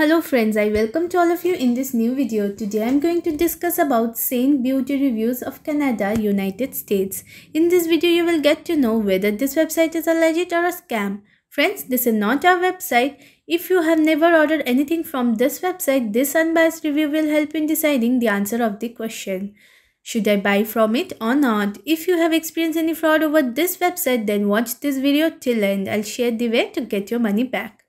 Hello friends, I welcome to all of you in this new video. Today I am going to discuss about same Beauty Reviews of Canada, United States. In this video you will get to know whether this website is a legit or a scam. Friends, this is not our website. If you have never ordered anything from this website, this unbiased review will help in deciding the answer of the question. Should I buy from it or not? If you have experienced any fraud over this website, then watch this video till end. I'll share the way to get your money back.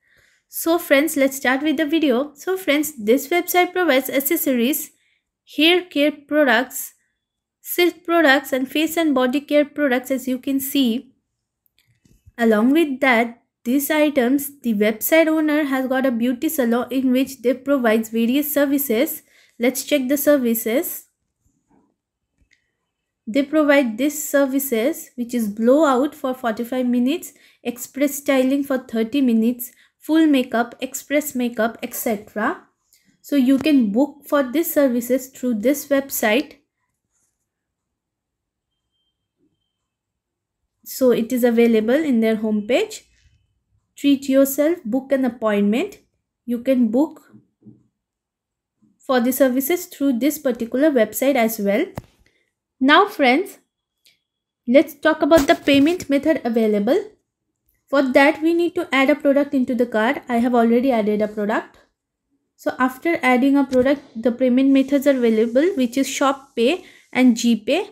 So friends, let's start with the video. So friends, this website provides accessories, hair care products, silk products and face and body care products as you can see. Along with that, these items, the website owner has got a beauty salon in which they provides various services. Let's check the services. They provide these services which is blowout for 45 minutes, express styling for 30 minutes, full makeup, express makeup, etc. So you can book for these services through this website. So it is available in their homepage. Treat yourself, book an appointment. You can book for the services through this particular website as well. Now friends, let's talk about the payment method available for that we need to add a product into the card. I have already added a product. So after adding a product the payment methods are available which is shop pay and GPay.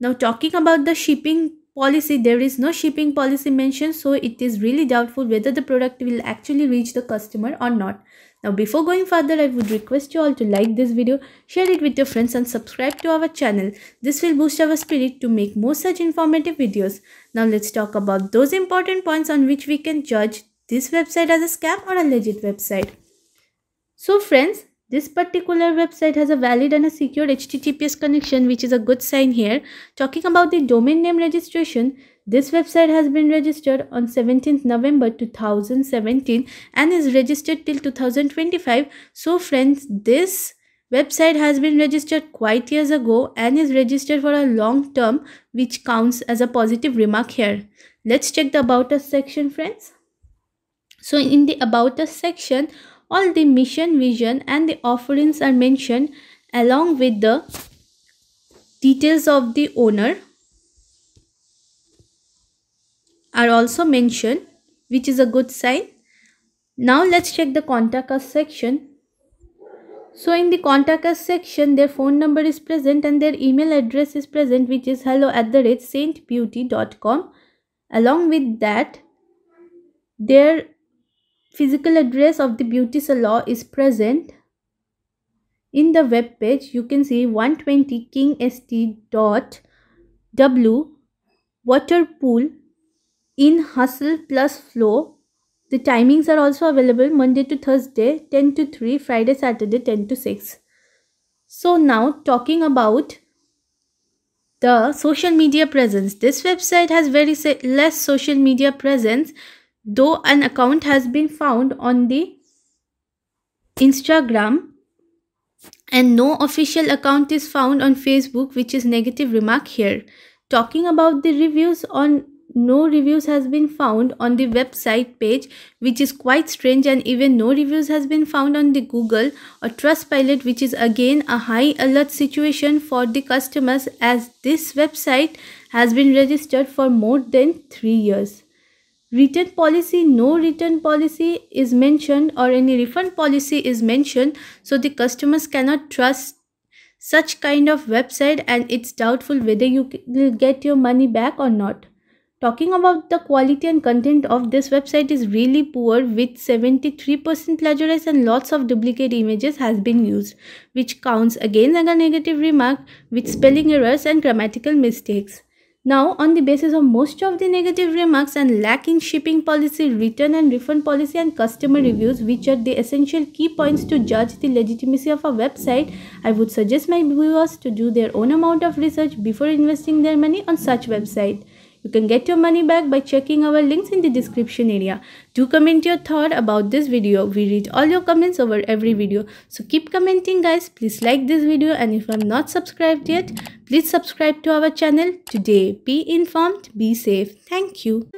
Now talking about the shipping policy there is no shipping policy mentioned so it is really doubtful whether the product will actually reach the customer or not. Now before going further I would request you all to like this video, share it with your friends and subscribe to our channel. This will boost our spirit to make more such informative videos. Now let's talk about those important points on which we can judge this website as a scam or a legit website. So friends this particular website has a valid and a secure HTTPS connection which is a good sign here. Talking about the domain name registration, this website has been registered on 17th November 2017 and is registered till 2025. So friends, this website has been registered quite years ago and is registered for a long term which counts as a positive remark here. Let's check the about us section friends. So in the about us section, all the mission, vision and the offerings are mentioned along with the details of the owner are also mentioned which is a good sign. Now let's check the contact us section. So in the contact us section their phone number is present and their email address is present which is hello at the rate saintbeauty.com. Along with that their physical address of the beauty salon is present. In the web page, you can see 120 King St. w water pool in hustle plus flow. The timings are also available Monday to Thursday 10 to 3, Friday, Saturday 10 to 6. So now talking about the social media presence. This website has very less social media presence though an account has been found on the Instagram and no official account is found on Facebook which is negative remark here. Talking about the reviews on no reviews has been found on the website page which is quite strange and even no reviews has been found on the google or trustpilot which is again a high alert situation for the customers as this website has been registered for more than 3 years return policy no return policy is mentioned or any refund policy is mentioned so the customers cannot trust such kind of website and it's doubtful whether you will get your money back or not talking about the quality and content of this website is really poor with 73% plagiarized and lots of duplicate images has been used which counts again a negative remark with spelling errors and grammatical mistakes now, on the basis of most of the negative remarks and lack in shipping policy, return and refund policy and customer reviews, which are the essential key points to judge the legitimacy of a website, I would suggest my viewers to do their own amount of research before investing their money on such website. You can get your money back by checking our links in the description area. Do comment your thought about this video. We read all your comments over every video. So keep commenting guys. Please like this video and if I'm not subscribed yet, please subscribe to our channel today. Be informed, be safe. Thank you.